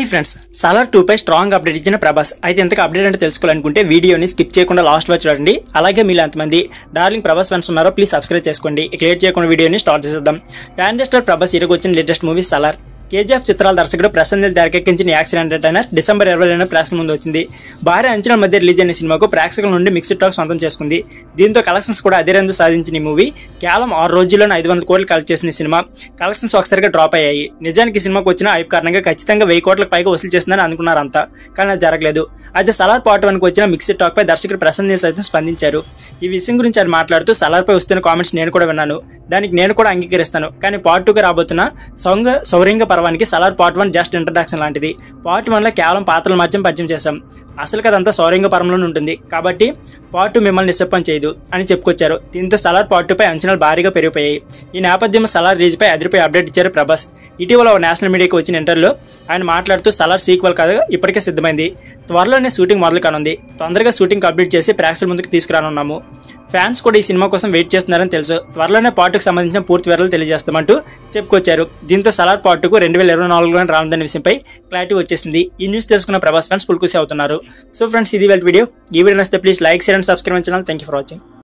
hi friends Salaar two పై strong update ఇచ్చిన ప్రభాస్ అయితే ఎంతకు అప్డేట్ అంటే తెలుసుకోవాలనుకుంటే వీడియోని స్కిప్ చేయకుండా లాస్ట్ వచ్చి చూడండి అలాగే మీరు ఎంతమంది డార్లింగ్ ప్రభాస్ ఫ్రెండ్స్ ఉన్నారో ప్లీజ్ సబ్స్క్రైబ్ చేసుకోండి క్లియర్ చేయకుండా వీడియోని స్టార్ట్ చేసేద్దాం ఫ్యాన్ స్టార్ ప్రభాస్ ఇరగొచ్చిన లేటెస్ట్ మూవీ సలార్ కేజీఎఫ్ చిత్రాల దర్శకుడు ప్రసన్నల్ తెరకెక్కించిన యాక్సిడెంట్ ఎంటర్టైనర్ డిసెంబర్ ఇరవై రెండు ప్రేక్షకుల ముందు వచ్చింది భారీ అంచనాల మధ్య రిలీజ్ అయిన సినిమాకు ప్రేక్షకుల నుండి మిక్స్డ్ టాక్ సొంతం చేసుకుంది దీంతో కలెక్షన్స్ కూడా అదే రెండు సాధించిన ఈ మూవీ కేవలం ఆరు రోజుల్లోనే ఐదు వందల కోట్లు కలెక్ట్ చేసిన సినిమా కలెక్షన్స్ ఒకసారిగా డ్రాప్ అయ్యాయి నిజానికి సినిమాకు వచ్చిన ఐప్ కారణంగా ఖచ్చితంగా వెయ్యి కోట్లకు పైగా వసూలు చేస్తుందని అంతా కానీ అది జరగలేదు అయితే సలార్ పార్ట్ వన్కి వచ్చిన మిక్స్డ్ టాక్ పై దర్శకుడు ప్రసన్న నీల్ సైతం స్పందించారు ఈ విషయం గురించి ఆయన మాట్లాడుతూ సలార్ పై వస్తున్న కామెంట్స్ నేను కూడా విన్నాను దానికి నేను కూడా అంగీకరిస్తాను కానీ పార్ట్ టూకి రాబోతున్న సౌంగ సౌరంగ పర్వానికి Salaar part one just introduction లాంటిది పార్ట్ వన్లో కేవలం పాత్రల మధ్య పరిచయం చేశాం అసలు కదంతా సౌరంగ పరంలోనే ఉంటుంది కాబట్టి పార్ట్ టూ మిమ్మల్ని నిశ్శబ్దం చేయదు అని చెప్పుకొచ్చారు దీంతో సలార్ పార్ట్ టూపై అంచనాలు భారీగా పెరిగిపోయాయి ఈ నేపథ్యంలో సలార్ రీజ్పై అదిరిపై అప్డేట్ ఇచ్చారు ప్రభాస్ ఇటీవల నేషనల్ మీడియాకి వచ్చిన ఇంటర్వ్యూలో ఆయన మాట్లాడుతూ సలార్ సీక్వల్ కథ ఇప్పటికే సిద్ధమైంది త్వరలోనే షూటింగ్ మొదలు కానుంది తొందరగా షూటింగ్ కంప్లీట్ చేసి ప్రేక్షకుల ముందుకు తీసుకురానున్నాము ఫ్యాన్స్ కూడా ఈ సినిమా కోసం వెయిట్ చేస్తున్నారని తెలుసు త్వరలోనే పాటుకు సంబంధించిన పూర్తి వివరాలు తెలియజేస్తామంటూ చెప్పుకొచ్చారు దీంతో సలార్ పార్ట్కు రెండు వేల ఇరవై నాలుగులో రానుందనే విషయంపై క్లారిటీ వచ్చేసింది ఈ న్యూస్ తెలుసుకున్న ప్రభాస్ ఫ్యాన్స్ పుల్కూసి అవుతున్నారు సో ఫ్రెండ్స్ ఇది వెళ్ళి వీడియో ఈ వీడియో నచ్చితే please like share and subscribe channel thank you for watching